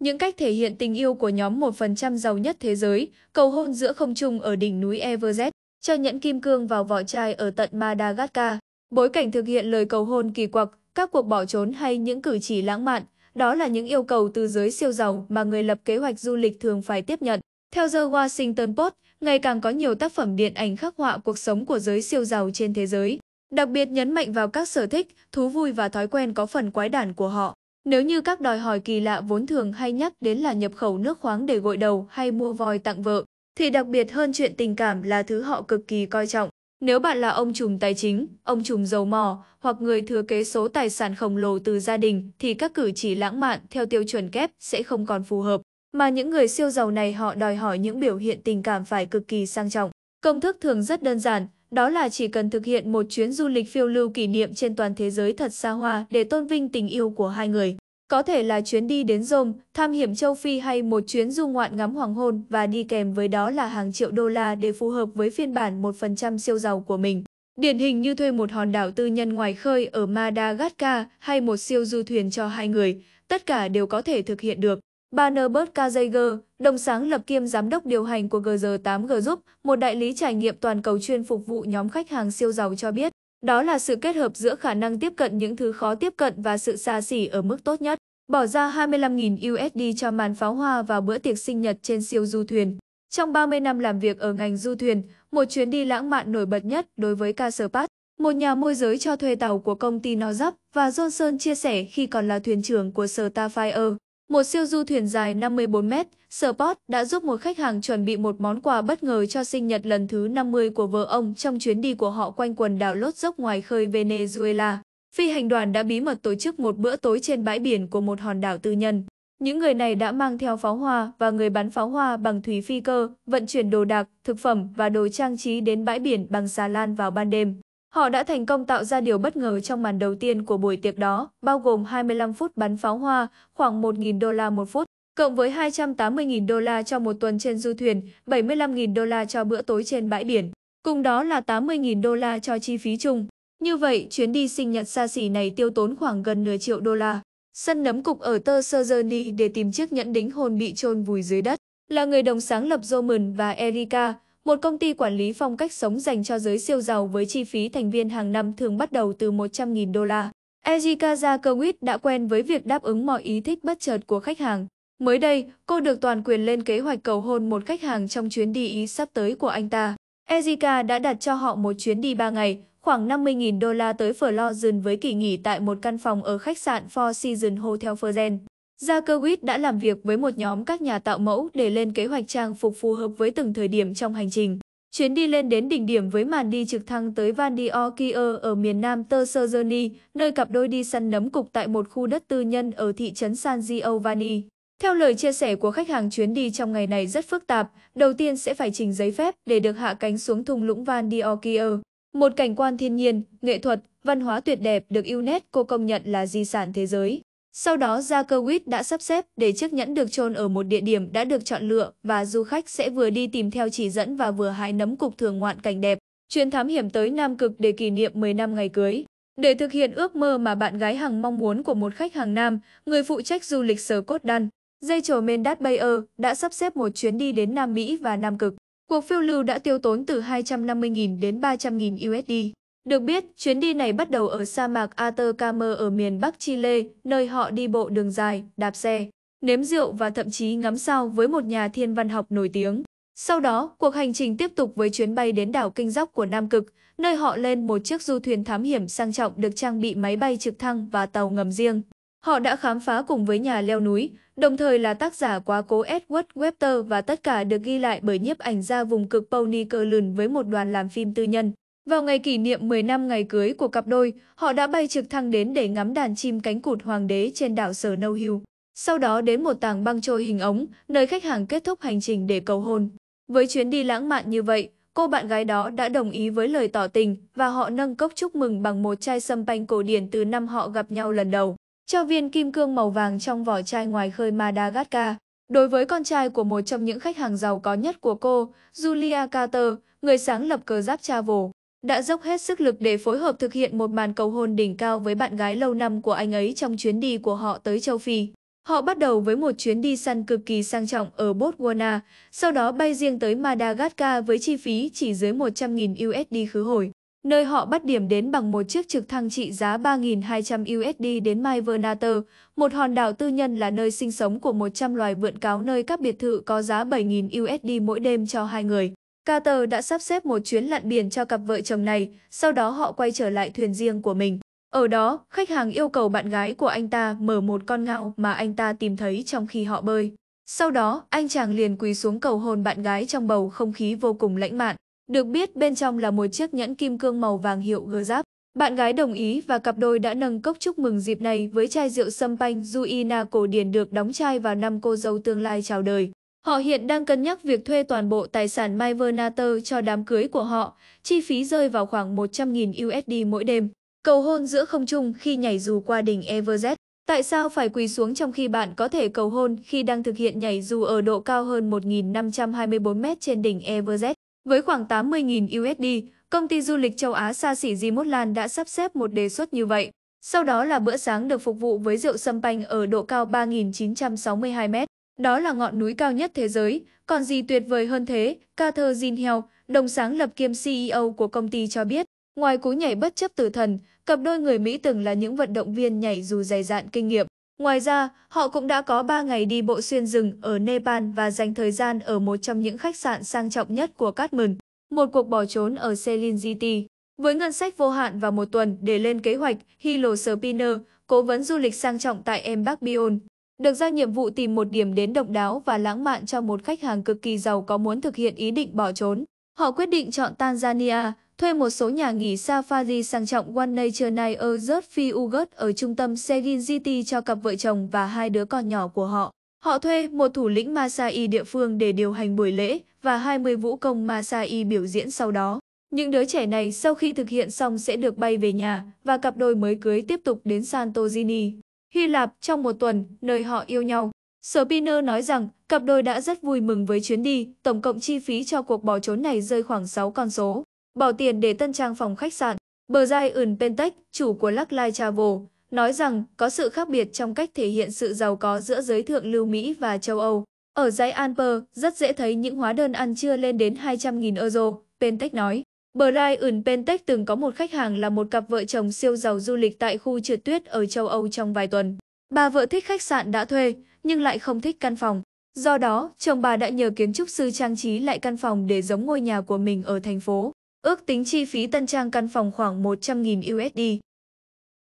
Những cách thể hiện tình yêu của nhóm 1% giàu nhất thế giới, cầu hôn giữa không trung ở đỉnh núi Everest, cho nhẫn kim cương vào vỏ chai ở tận Madagascar. Bối cảnh thực hiện lời cầu hôn kỳ quặc, các cuộc bỏ trốn hay những cử chỉ lãng mạn, đó là những yêu cầu từ giới siêu giàu mà người lập kế hoạch du lịch thường phải tiếp nhận. Theo The Washington Post, ngày càng có nhiều tác phẩm điện ảnh khắc họa cuộc sống của giới siêu giàu trên thế giới, đặc biệt nhấn mạnh vào các sở thích, thú vui và thói quen có phần quái đản của họ. Nếu như các đòi hỏi kỳ lạ vốn thường hay nhắc đến là nhập khẩu nước khoáng để gội đầu hay mua vòi tặng vợ, thì đặc biệt hơn chuyện tình cảm là thứ họ cực kỳ coi trọng. Nếu bạn là ông trùm tài chính, ông trùm dầu mỏ hoặc người thừa kế số tài sản khổng lồ từ gia đình thì các cử chỉ lãng mạn theo tiêu chuẩn kép sẽ không còn phù hợp. Mà những người siêu giàu này họ đòi hỏi những biểu hiện tình cảm phải cực kỳ sang trọng. Công thức thường rất đơn giản, đó là chỉ cần thực hiện một chuyến du lịch phiêu lưu kỷ niệm trên toàn thế giới thật xa hoa để tôn vinh tình yêu của hai người. Có thể là chuyến đi đến Rome, tham hiểm châu Phi hay một chuyến du ngoạn ngắm hoàng hôn và đi kèm với đó là hàng triệu đô la để phù hợp với phiên bản 1% siêu giàu của mình. Điển hình như thuê một hòn đảo tư nhân ngoài khơi ở Madagascar hay một siêu du thuyền cho hai người, tất cả đều có thể thực hiện được. Bà Norbert Kaziger, đồng sáng lập kiêm giám đốc điều hành của GR8G Group, một đại lý trải nghiệm toàn cầu chuyên phục vụ nhóm khách hàng siêu giàu cho biết, đó là sự kết hợp giữa khả năng tiếp cận những thứ khó tiếp cận và sự xa xỉ ở mức tốt nhất. Bỏ ra 25.000 USD cho màn pháo hoa và bữa tiệc sinh nhật trên siêu du thuyền. Trong 30 năm làm việc ở ngành du thuyền, một chuyến đi lãng mạn nổi bật nhất đối với Caserpat, một nhà môi giới cho thuê tàu của công ty Norzup và Johnson chia sẻ khi còn là thuyền trưởng của Starfire. Một siêu du thuyền dài 54 mét, Sport đã giúp một khách hàng chuẩn bị một món quà bất ngờ cho sinh nhật lần thứ 50 của vợ ông trong chuyến đi của họ quanh quần đảo lốt dốc ngoài khơi Venezuela. Phi hành đoàn đã bí mật tổ chức một bữa tối trên bãi biển của một hòn đảo tư nhân. Những người này đã mang theo pháo hoa và người bắn pháo hoa bằng thủy phi cơ, vận chuyển đồ đạc, thực phẩm và đồ trang trí đến bãi biển bằng xà lan vào ban đêm. Họ đã thành công tạo ra điều bất ngờ trong màn đầu tiên của buổi tiệc đó, bao gồm 25 phút bắn pháo hoa, khoảng 1.000 đô la một phút, cộng với 280.000 đô la cho một tuần trên du thuyền, 75.000 đô la cho bữa tối trên bãi biển, cùng đó là 80.000 đô la cho chi phí chung. Như vậy, chuyến đi sinh nhật xa xỉ này tiêu tốn khoảng gần nửa triệu đô la. Sân nấm cục ở Tơ Sơ để tìm chiếc nhẫn đính hôn bị chôn vùi dưới đất. Là người đồng sáng lập Roman và Erika, một công ty quản lý phong cách sống dành cho giới siêu giàu với chi phí thành viên hàng năm thường bắt đầu từ 100.000 đô la. Ejikaza Kerwit đã quen với việc đáp ứng mọi ý thích bất chợt của khách hàng. Mới đây, cô được toàn quyền lên kế hoạch cầu hôn một khách hàng trong chuyến đi Ý sắp tới của anh ta. Ejika đã đặt cho họ một chuyến đi 3 ngày, khoảng 50.000 đô la tới Florence với kỳ nghỉ tại một căn phòng ở khách sạn Four Seasons Hotel Fergen. Zakowicz đã làm việc với một nhóm các nhà tạo mẫu để lên kế hoạch trang phục phù hợp với từng thời điểm trong hành trình. Chuyến đi lên đến đỉnh điểm với màn đi trực thăng tới Van di Orkier ở miền nam Tersozerny, nơi cặp đôi đi săn nấm cục tại một khu đất tư nhân ở thị trấn San Giovanni. Theo lời chia sẻ của khách hàng chuyến đi trong ngày này rất phức tạp, đầu tiên sẽ phải trình giấy phép để được hạ cánh xuống thung lũng Van di Orkier. Một cảnh quan thiên nhiên, nghệ thuật, văn hóa tuyệt đẹp được UNESCO công nhận là di sản thế giới. Sau đó Zakowit đã sắp xếp để chiếc nhẫn được chôn ở một địa điểm đã được chọn lựa và du khách sẽ vừa đi tìm theo chỉ dẫn và vừa hái nấm cục thường ngoạn cảnh đẹp, chuyến thám hiểm tới Nam Cực để kỷ niệm 10 năm ngày cưới. Để thực hiện ước mơ mà bạn gái hằng mong muốn của một khách hàng nam, người phụ trách du lịch Sở Cốt Đan, dây trầu Mendat Bayer đã sắp xếp một chuyến đi đến Nam Mỹ và Nam Cực. Cuộc phiêu lưu đã tiêu tốn từ 250.000 đến 300.000 USD. Được biết, chuyến đi này bắt đầu ở sa mạc Atacama ở miền Bắc Chile, nơi họ đi bộ đường dài, đạp xe, nếm rượu và thậm chí ngắm sao với một nhà thiên văn học nổi tiếng. Sau đó, cuộc hành trình tiếp tục với chuyến bay đến đảo Kinh Dốc của Nam Cực, nơi họ lên một chiếc du thuyền thám hiểm sang trọng được trang bị máy bay trực thăng và tàu ngầm riêng. Họ đã khám phá cùng với nhà leo núi, đồng thời là tác giả quá cố Edward Webster và tất cả được ghi lại bởi nhiếp ảnh gia vùng cực Pony Curlin với một đoàn làm phim tư nhân. Vào ngày kỷ niệm 10 năm ngày cưới của cặp đôi, họ đã bay trực thăng đến để ngắm đàn chim cánh cụt hoàng đế trên đảo Sở Nâu Hill. Sau đó đến một tảng băng trôi hình ống, nơi khách hàng kết thúc hành trình để cầu hôn. Với chuyến đi lãng mạn như vậy, cô bạn gái đó đã đồng ý với lời tỏ tình và họ nâng cốc chúc mừng bằng một chai sâm panh cổ điển từ năm họ gặp nhau lần đầu. Cho viên kim cương màu vàng trong vỏ chai ngoài khơi Madagascar. Đối với con trai của một trong những khách hàng giàu có nhất của cô, Julia Carter, người sáng lập cờ giáp Travel, đã dốc hết sức lực để phối hợp thực hiện một màn cầu hôn đỉnh cao với bạn gái lâu năm của anh ấy trong chuyến đi của họ tới châu Phi. Họ bắt đầu với một chuyến đi săn cực kỳ sang trọng ở Botswana, sau đó bay riêng tới Madagascar với chi phí chỉ dưới 100.000 USD khứ hồi, nơi họ bắt điểm đến bằng một chiếc trực thăng trị giá 3.200 USD đến Mai một hòn đảo tư nhân là nơi sinh sống của 100 loài vượn cáo nơi các biệt thự có giá 7.000 USD mỗi đêm cho hai người. Carter đã sắp xếp một chuyến lặn biển cho cặp vợ chồng này, sau đó họ quay trở lại thuyền riêng của mình. Ở đó, khách hàng yêu cầu bạn gái của anh ta mở một con ngạo mà anh ta tìm thấy trong khi họ bơi. Sau đó, anh chàng liền quỳ xuống cầu hôn bạn gái trong bầu không khí vô cùng lãnh mạn. Được biết bên trong là một chiếc nhẫn kim cương màu vàng hiệu gờ giáp. Bạn gái đồng ý và cặp đôi đã nâng cốc chúc mừng dịp này với chai rượu sâm panh Juina cổ điển được đóng chai vào năm cô dâu tương lai chào đời. Họ hiện đang cân nhắc việc thuê toàn bộ tài sản Myvernator cho đám cưới của họ, chi phí rơi vào khoảng 100.000 USD mỗi đêm. Cầu hôn giữa không trung khi nhảy dù qua đỉnh Everest. Tại sao phải quỳ xuống trong khi bạn có thể cầu hôn khi đang thực hiện nhảy dù ở độ cao hơn 1.524m trên đỉnh Everest? Với khoảng 80.000 USD, công ty du lịch châu Á xa xỉ Zimotland đã sắp xếp một đề xuất như vậy. Sau đó là bữa sáng được phục vụ với rượu sâm panh ở độ cao 3.962m. Đó là ngọn núi cao nhất thế giới, còn gì tuyệt vời hơn thế, Carter Zinhel, đồng sáng lập kiêm CEO của công ty cho biết. Ngoài cú nhảy bất chấp tử thần, cặp đôi người Mỹ từng là những vận động viên nhảy dù dày dạn kinh nghiệm. Ngoài ra, họ cũng đã có 3 ngày đi bộ xuyên rừng ở Nepal và dành thời gian ở một trong những khách sạn sang trọng nhất của Kathmandu, một cuộc bỏ trốn ở Celine City. Với ngân sách vô hạn và một tuần để lên kế hoạch, Hilo Spinner, cố vấn du lịch sang trọng tại Embark Bion, được giao nhiệm vụ tìm một điểm đến độc đáo và lãng mạn cho một khách hàng cực kỳ giàu có muốn thực hiện ý định bỏ trốn. Họ quyết định chọn Tanzania, thuê một số nhà nghỉ safari sang trọng One Nature Night ở Zerfi Ugut ở trung tâm Segin City cho cặp vợ chồng và hai đứa con nhỏ của họ. Họ thuê một thủ lĩnh Masai địa phương để điều hành buổi lễ và 20 vũ công Masai biểu diễn sau đó. Những đứa trẻ này sau khi thực hiện xong sẽ được bay về nhà và cặp đôi mới cưới tiếp tục đến Santorini. Hy Lạp trong một tuần, nơi họ yêu nhau. Spinner nói rằng cặp đôi đã rất vui mừng với chuyến đi, tổng cộng chi phí cho cuộc bỏ trốn này rơi khoảng 6 con số. Bỏ tiền để tân trang phòng khách sạn, bờ dai ừn Pentec, chủ của Luck Life Travel, nói rằng có sự khác biệt trong cách thể hiện sự giàu có giữa giới thượng lưu Mỹ và châu Âu. Ở dãy Alper, rất dễ thấy những hóa đơn ăn trưa lên đến 200.000 euro, Pentec nói. Brian Pentec từng có một khách hàng là một cặp vợ chồng siêu giàu du lịch tại khu trượt tuyết ở châu Âu trong vài tuần. Bà vợ thích khách sạn đã thuê, nhưng lại không thích căn phòng. Do đó, chồng bà đã nhờ kiến trúc sư trang trí lại căn phòng để giống ngôi nhà của mình ở thành phố. Ước tính chi phí tân trang căn phòng khoảng 100.000 USD.